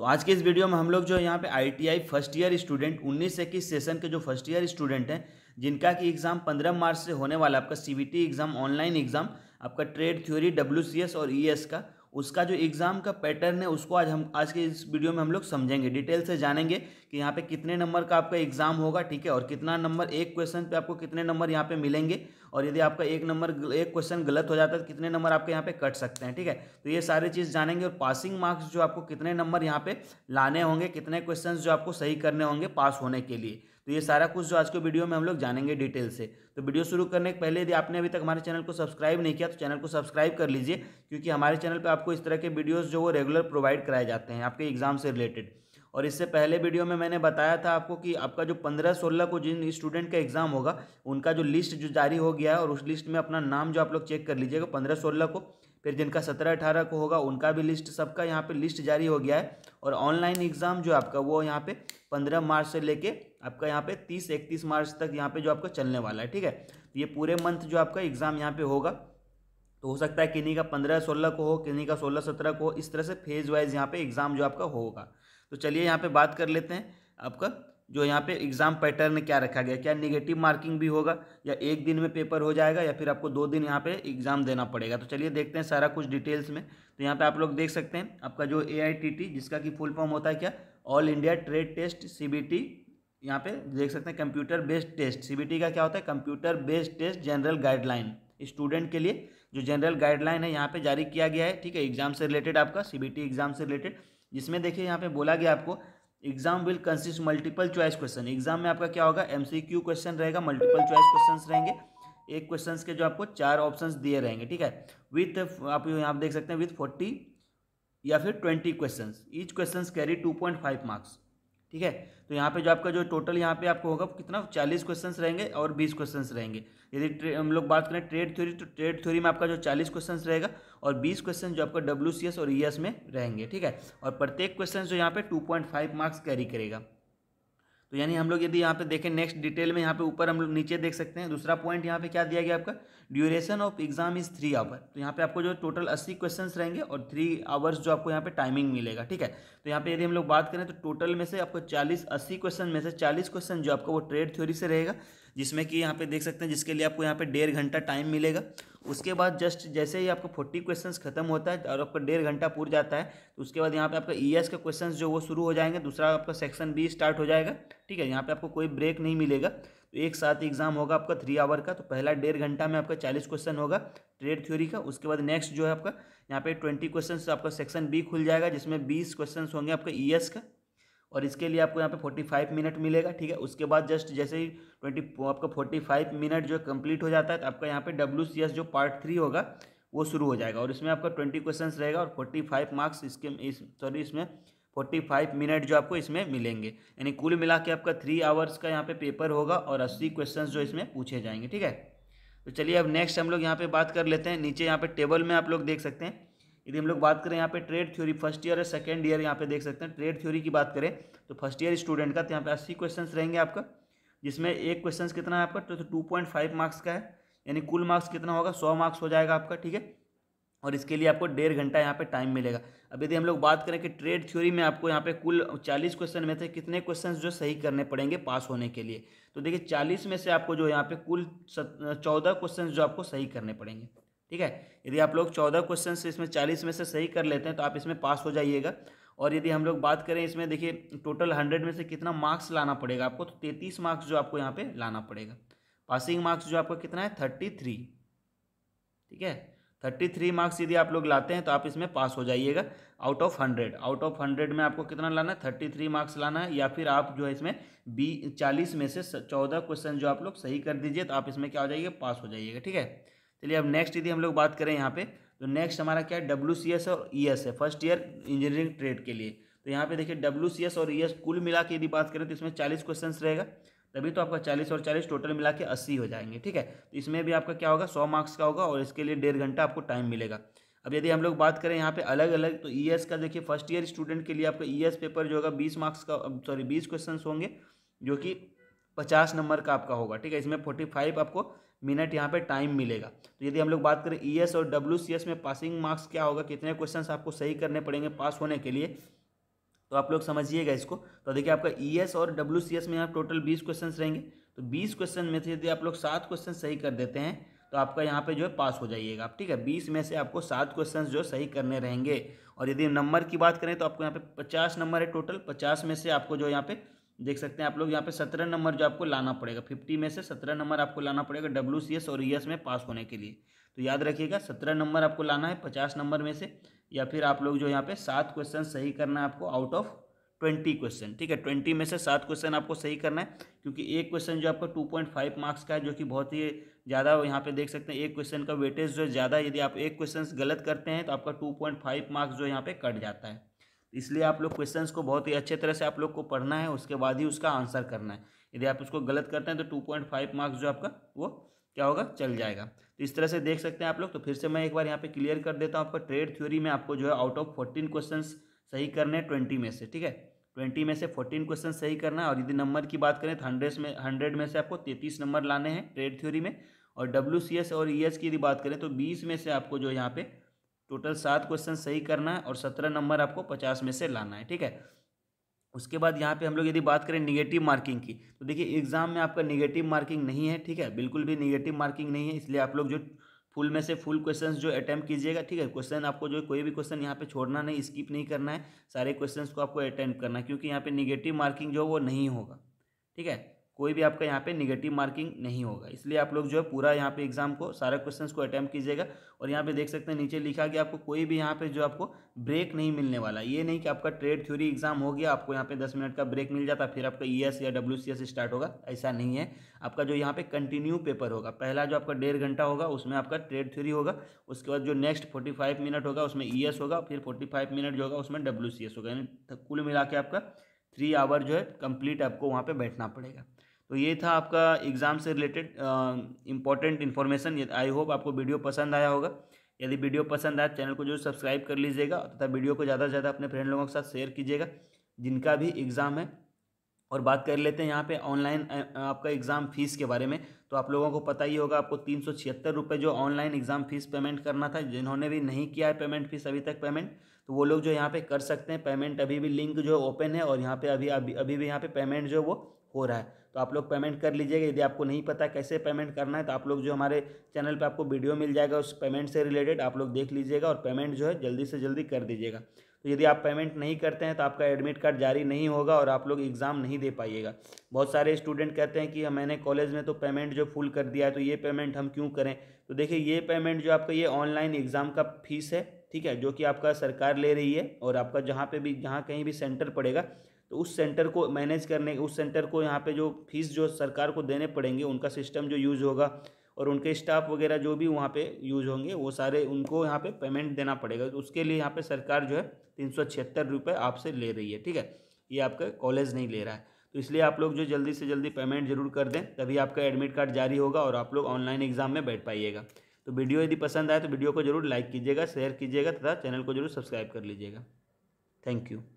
तो आज के इस वीडियो में हम लोग जो यहाँ पे आईटीआई फर्स्ट ईयर स्टूडेंट उन्नीस इक्कीस सेशन के जो फर्स्ट ईयर स्टूडेंट हैं जिनका कि एग्ज़ाम पंद्रह मार्च से होने वाला आपका सीबीटी एग्ज़ाम ऑनलाइन एग्ज़ाम आपका ट्रेड थ्योरी डब्ल्यूसीएस और ईएस e का उसका जो एग्ज़ाम का पैटर्न है उसको आज हम आज के इस वीडियो में हम लोग समझेंगे डिटेल से जानेंगे कि यहाँ पे कितने नंबर का आपका एग्ज़ाम होगा ठीक है और कितना नंबर एक क्वेश्चन पे आपको कितने नंबर यहाँ पे मिलेंगे और यदि आपका एक नंबर एक क्वेश्चन गलत हो जाता है तो कितने नंबर आपके यहाँ पे कट सकते हैं ठीक है तो ये सारी चीज़ जानेंगे और पासिंग मार्क्स जो आपको कितने नंबर यहाँ पे लाने होंगे कितने क्वेश्चन जो आपको सही करने होंगे पास होने के लिए तो ये सारा कुछ जो आज के वीडियो में हम लोग जानेंगे डिटेल से तो वीडियो शुरू करने के पहले यदि आपने अभी तक हमारे चैनल को सब्सक्राइब नहीं किया तो चैनल को सब्सक्राइब कर लीजिए क्योंकि हमारे चैनल पर आपको इस तरह के वीडियोज़ जो वो रेगुलर प्रोवाइड कराए जाते हैं आपके एग्जाम से रिलेटेड और इससे पहले वीडियो में मैंने बताया था आपको कि आपका जो पंद्रह सोलह को जिन स्टूडेंट का एग्ज़ाम होगा उनका जो लिस्ट जो जारी हो गया है और उस लिस्ट में अपना नाम जो आप लोग चेक कर लीजिएगा पंद्रह सोलह को फिर जिनका सत्रह अठारह को होगा उनका भी लिस्ट सबका यहाँ पे लिस्ट जारी हो गया है और ऑनलाइन एग्ज़ाम जो आपका वो यहाँ पे पंद्रह मार्च से लेके आपका यहाँ पे तीस इकतीस मार्च तक यहाँ पे जो आपका चलने वाला है ठीक है तो ये पूरे मंथ जो आपका एग्ज़ाम यहाँ पे होगा तो हो सकता है किन्हीं का पंद्रह सोलह को हो किन्हीं का सोलह सत्रह को हो इस तरह से फेज वाइज यहाँ पे एग्ज़ाम जो आपका होगा तो चलिए यहाँ पे बात कर लेते हैं आपका जो यहाँ पे एग्ज़ाम पैटर्न क्या रखा गया क्या निगेटिव मार्किंग भी होगा या एक दिन में पेपर हो जाएगा या फिर आपको दो दिन यहाँ पे एग्ज़ाम देना पड़ेगा तो चलिए देखते हैं सारा कुछ डिटेल्स में तो यहाँ पे आप लोग देख सकते हैं आपका जो ए जिसका कि फुल फॉर्म होता है क्या ऑल इंडिया ट्रेड टेस्ट सी यहाँ पे देख सकते हैं कंप्यूटर बेस्ड टेस्ट सी का क्या होता है computer based test general guideline student के लिए जो जनरल गाइडलाइन है यहाँ पे जारी किया गया है ठीक है एग्जाम से रिलेटेड आपका सीबीटी एग्जाम से रिलेटेड जिसमें देखिए यहाँ पे बोला गया आपको exam will consist multiple choice question exam में आपका क्या होगा एमसीक्यू क्वेश्चन रहेगा मल्टीपल चॉइस क्वेश्चन रहेंगे एक क्वेश्चन के जो आपको चार ऑप्शन दिए रहेंगे ठीक है विथ आप यहाँ देख सकते हैं विथ फोर्टी या फिर twenty question each question carry two point five marks ठीक है तो यहाँ पे जो आपका जो टोटल यहाँ पे आपको होगा कितना चालीस क्वेश्चंस रहेंगे और बीस क्वेश्चंस रहेंगे यदि हम लोग बात करें ट्रेड थ्योरी तो ट्रेड थ्योरी में आपका जो चालीस क्वेश्चंस रहेगा और बीस क्वेश्चन जो आपका डब्ल्यू और ई e में रहेंगे ठीक है और प्रत्येक क्वेश्चन जो यहाँ पे टू मार्क्स कैरी करेगा तो यानी हम लोग यदि यहाँ पे देखें नेक्स्ट डिटेल में यहाँ पे ऊपर हम लोग नीचे देख सकते हैं दूसरा पॉइंट यहाँ पे क्या दिया गया आपका duration of exam is three hour तो यहाँ पे आपको जो टोटल अस्सी क्वेश्चन रहेंगे और थ्री आवर्स जो आपको यहाँ पे टाइमिंग मिलेगा ठीक है तो यहाँ पे यदि हम लोग बात करें तो टोटल में से आपको चालीस अस्सी क्वेश्चन में से चालीस क्वेश्चन जो आपका वो ट्रेड थ्योरी से रहेगा जिसमें कि यहाँ पे देख सकते हैं जिसके लिए आपको यहाँ पे डेढ़ घंटा टाइम मिलेगा उसके बाद जस्ट जैसे ही आपका फोर्टी क्वेश्चन खत्म होता है और आपका डेढ़ घंटा पूर जाता है तो उसके बाद यहाँ पे आपका ई का क्वेश्चन जो वो शुरू हो जाएंगे दूसरा आपका सेक्शन बी स्टार्ट हो जाएगा ठीक है यहाँ पे आपको कोई ब्रेक नहीं मिलेगा तो एक साथ एग्जाम होगा आपका थ्री आवर का तो पहला डेढ़ घंटा में आपका चालीस क्वेश्चन होगा ट्रेड थ्योरी का उसके बाद नेक्स्ट जो है आपका यहाँ पे ट्वेंटी क्वेश्चन आपका सेक्शन बी खुल जाएगा जिसमें बीस क्वेश्चन होंगे आपका ई e का और इसके लिए आपको यहाँ पे 45 मिनट मिलेगा ठीक है उसके बाद जस्ट जैसे ही 20 आपका 45 मिनट जो कंप्लीट हो जाता है तो आपका यहाँ पे डब्ल्यू जो पार्ट थ्री होगा वो शुरू हो जाएगा और इसमें आपका ट्वेंटी क्वेश्चन रहेगा और फोर्टी फाइव मार्क्स इसके इस सॉरी इसमें फोर्टी फाइव मिनट जो आपको इसमें मिलेंगे यानी कुल मिला के आपका थ्री आवर्स का यहाँ पे पेपर होगा और अस्सी क्वेश्चन जो इसमें पूछे जाएंगे ठीक है तो चलिए अब नेक्स्ट हम लोग यहाँ पे बात कर लेते हैं नीचे यहाँ पे टेबल में आप लोग देख सकते हैं यदि हम लोग बात करें यहाँ पे ट्रेड थ्योरी फर्स्ट ईयर और सेकेंड ईयर यहाँ पे देख सकते हैं ट्रेड थ्योरी की बात करें तो फर्स्ट ईयर स्टूडेंट का तो यहाँ पे अस्सी क्वेश्चन रहेंगे आपका जिसमें एक क्वेश्चन कितना है आपका तो टू पॉइंट फाइव मार्क्स का है यानी कुल मार्क्स कितना होगा सौ मार्क्स हो जाएगा आपका ठीक है और इसके लिए आपको डेढ़ घंटा यहाँ पे टाइम मिलेगा अब यदि हम लोग बात करें कि ट्रेड थ्योरी में आपको यहाँ पे कुल चालीस क्वेश्चन में थे कितने क्वेश्चंस जो सही करने पड़ेंगे पास होने के लिए तो देखिए चालीस में से आपको जो यहाँ पे कुल चौदह क्वेश्चन जो आपको सही करने पड़ेंगे ठीक है यदि आप लोग चौदह क्वेश्चन इसमें चालीस में से सही कर लेते हैं तो आप इसमें पास हो जाइएगा और यदि हम लोग बात करें इसमें देखिए टोटल हंड्रेड में से कितना मार्क्स लाना पड़ेगा आपको तो तैंतीस मार्क्स जो आपको यहाँ पे लाना पड़ेगा पासिंग मार्क्स जो आपका कितना है थर्टी थ्री ठीक है थर्टी थ्री मार्क्स यदि आप लोग लाते हैं तो आप इसमें पास हो जाइएगा out of hundred out of hundred में आपको कितना लाना है थर्टी थ्री मार्क्स लाना है या फिर आप जो है इसमें बी चालीस में से चौदह क्वेश्चन जो आप लोग सही कर दीजिए तो आप इसमें क्या हो जाइएगा पास हो जाइएगा ठीक है चलिए अब नेक्स्ट यदि हम लोग बात करें यहाँ पे तो नेक्स्ट हमारा क्या है डब्ल्यू सी एस और ई e एस है फर्स्ट ईयर इंजीनियरिंग ट्रेड के लिए तो यहाँ पे देखिए डब्ल्यू सी एस और ई e एस कुल मिला के यदि बात करें तो इसमें चालीस क्वेश्चन रहेगा तभी तो आपका चालीस और चालीस टोटल मिला के अस्सी हो जाएंगे ठीक है तो इसमें भी आपका क्या होगा सौ मार्क्स का होगा और इसके लिए डेढ़ घंटा आपको टाइम मिलेगा अब यदि हम लोग बात करें यहाँ पे अलग अलग तो ई e का देखिए फर्स्ट ईयर स्टूडेंट के लिए आपका ई पेपर जो होगा बीस मार्क्स का सॉरी बीस क्वेश्चन होंगे जो कि पचास नंबर का आपका होगा ठीक है इसमें फोर्टी फाइव आपको मिनट यहाँ पे टाइम मिलेगा तो यदि हम लोग बात करें ई e एस और डब्ल्यू सी एस में पासिंग मार्क्स क्या होगा कितने क्वेश्चन आपको सही करने पड़ेंगे पास होने के लिए तो आप लोग समझिएगा इसको तो देखिए आपका ई e एस और डब्ल्यू सी एस में यहाँ टोटल बीस क्वेश्चन रहेंगे तो बीस क्वेश्चन में से यदि आप लोग सात क्वेश्चन सही कर देते हैं तो आपका यहाँ पे जो है पास हो जाइएगा आप ठीक है बीस में से आपको सात क्वेश्चन जो सही करने रहेंगे और यदि नंबर की बात करें तो आपको यहाँ पे पचास नंबर है टोटल पचास में से आपको जो यहाँ पे देख सकते हैं आप लोग यहाँ पे सत्रह नंबर जो आपको लाना पड़ेगा फिफ्टी में से सत्रह नंबर आपको लाना पड़ेगा डब्ल्यू सी एस और ई e एस में पास होने के लिए तो याद रखिएगा सत्रह नंबर आपको लाना है पचास नंबर में से या फिर आप लोग जो यहाँ पे सात क्वेश्चन सही करना है आपको आउट ऑफ ट्वेंटी क्वेश्चन ठीक है ट्वेंटी में से सात क्वेश्चन आपको सही करना है क्योंकि एक क्वेश्चन जो आपका टू पॉइंट फाइव मार्क्स का है जो कि बहुत ही ज़्यादा यहाँ पे देख सकते हैं एक क्वेश्चन का वेटेज जो है ज़्यादा यदि आप एक क्वेश्चन गलत करते हैं तो आपका टू पॉइंट फाइव मार्क्स जो यहाँ पे कट जाता है इसलिए आप लोग क्वेश्चन को बहुत ही अच्छे तरह से आप लोग को पढ़ना है उसके बाद ही उसका आंसर करना है यदि आप उसको गलत करते हैं तो टू पॉइंट फाइव मार्क्स जो आपका वो क्या होगा चल जाएगा तो इस तरह से देख सकते हैं आप लोग तो फिर से मैं एक बार यहाँ पे क्लियर कर देता हूँ आपका ट्रेड थ्योरी में आपको जो है आउट ऑफ फोर्टीन क्वेश्चन सही करने हैं ट्वेंटी में से ठीक है ट्वेंटी में से फोर्टीन क्वेश्चन सही करना है और यदि नंबर की बात करें तो हंड्रेड में हंड्रेड में से आपको तैतीस नंबर लाने हैं ट्रेड थ्योरी में और डब्ल्यू और ई e की यदि बात करें तो बीस में से आपको जो यहाँ पे टोटल सात क्वेश्चन सही करना है और सत्रह नंबर आपको पचास में से लाना है ठीक है उसके बाद यहाँ पे हम लोग यदि बात करें निगेटिव मार्किंग की तो देखिए एग्जाम में आपका निगेटिव मार्किंग नहीं है ठीक है बिल्कुल भी निगेटिव मार्किंग नहीं है इसलिए आप लोग जो फुल में से फुल क्वेश्चंस जो अटैम्प्ट कीजिएगा ठीक है क्वेश्चन आपको जो कोई भी क्वेश्चन यहाँ पे छोड़ना नहीं स्किप नहीं करना है सारे क्वेश्चंस को आपको अटैम्प्ट करना है क्योंकि यहाँ पे निगेटिव मार्किंग जो वो नहीं होगा ठीक है कोई भी आपका यहाँ पे निगेटिव मार्किंग नहीं होगा इसलिए आप लोग जो है पूरा यहाँ पे एग्जाम को सारा क्वेश्चन को अटैम्प्ट कीजिएगा और यहाँ पे देख सकते हैं नीचे लिखा गया आपको कोई भी यहाँ पे जो आपको ब्रेक नहीं मिलने वाला ये नहीं कि आपका ट्रेड थ्योरी एग्जाम हो गया आपको यहाँ पे दस मिनट का ब्रेक मिल जाता फिर आपका ई e या डब्ल्यू स्टार्ट होगा ऐसा नहीं है आपका जो यहाँ पे कंटिन्यू पेपर होगा पहला जो आपका डेढ़ घंटा होगा उसमें आपका ट्रेड थ्योरी होगा उसके बाद जो नेक्स्ट फोर्टी मिनट होगा उसमें ई e होगा फिर फोर्टी मिनट जो होगा उसमें डब्ल्यू होगा यानी कुल मिला के आपका थ्री आवर जो है कंप्लीट आपको वहाँ पे बैठना पड़ेगा तो ये था आपका एग्ज़ाम से related important information I hope आपको वीडियो पसंद आया होगा यदि वीडियो पसंद आया चैनल को जो सब्सक्राइब कर लीजिएगा तथा वीडियो को ज़्यादा से ज़्यादा अपने फ्रेंड लोगों के साथ शेयर कीजिएगा जिनका भी एग्ज़ाम है और बात कर लेते हैं यहाँ पे ऑनलाइन आपका एग्ज़ाम फ़ीस के बारे में तो आप लोगों को पता ही होगा आपको तीन सौ छिहत्तर रुपये जो ऑनलाइन एग्ज़ाम फ़ीस पेमेंट करना था जिन्होंने भी नहीं किया है पेमेंट फ़ीस अभी तक पेमेंट तो वो लोग जो यहाँ पे कर सकते हैं पेमेंट अभी भी लिंक जो ओपन है और यहाँ पे अभी अभी अभी भी यहाँ पे पेमेंट जो वो हो रहा है तो आप लोग पेमेंट कर लीजिएगा यदि आपको नहीं पता कैसे पेमेंट करना है तो आप लोग जो हमारे चैनल पे आपको वीडियो मिल जाएगा उस पेमेंट से रिलेटेड आप लोग देख लीजिएगा और पेमेंट जो है जल्दी से जल्दी कर दीजिएगा तो यदि आप पेमेंट नहीं करते हैं तो आपका एडमिट कार्ड जारी नहीं होगा और आप लोग एग्ज़ाम नहीं दे पाइएगा बहुत सारे स्टूडेंट कहते हैं कि हाँ, मैंने कॉलेज में तो पेमेंट जो फुल कर दिया है तो ये पेमेंट हम क्यों करें तो देखिए ये पेमेंट जो आपका ये ऑनलाइन एग्ज़ाम का फीस है ठीक है जो कि आपका सरकार ले रही है और आपका जहाँ पे भी जहाँ कहीं भी सेंटर पड़ेगा तो उस सेंटर को मैनेज करने उस सेंटर को यहाँ पे जो फीस जो सरकार को देने पड़ेंगे उनका सिस्टम जो यूज़ होगा और उनके स्टाफ वगैरह जो भी वहाँ पे यूज होंगे वो सारे उनको यहाँ पे पेमेंट देना पड़ेगा तो उसके लिए यहाँ पे सरकार जो है तीन सौ छिहत्तर रुपये आपसे ले रही है ठीक है ये आपका कॉलेज नहीं ले रहा है तो इसलिए आप लोग जो जल्दी से जल्दी पेमेंट जरूर कर दें तभी आपका एडमिट कार्ड जारी होगा और आप लोग ऑनलाइन एग्ज़ाम में बैठ पाइएगा तो वीडियो यदि पसंद आए तो वीडियो को जरूर लाइक कीजिएगा शेयर कीजिएगा तथा चैनल को जरूर सब्सक्राइब कर लीजिएगा थैंक यू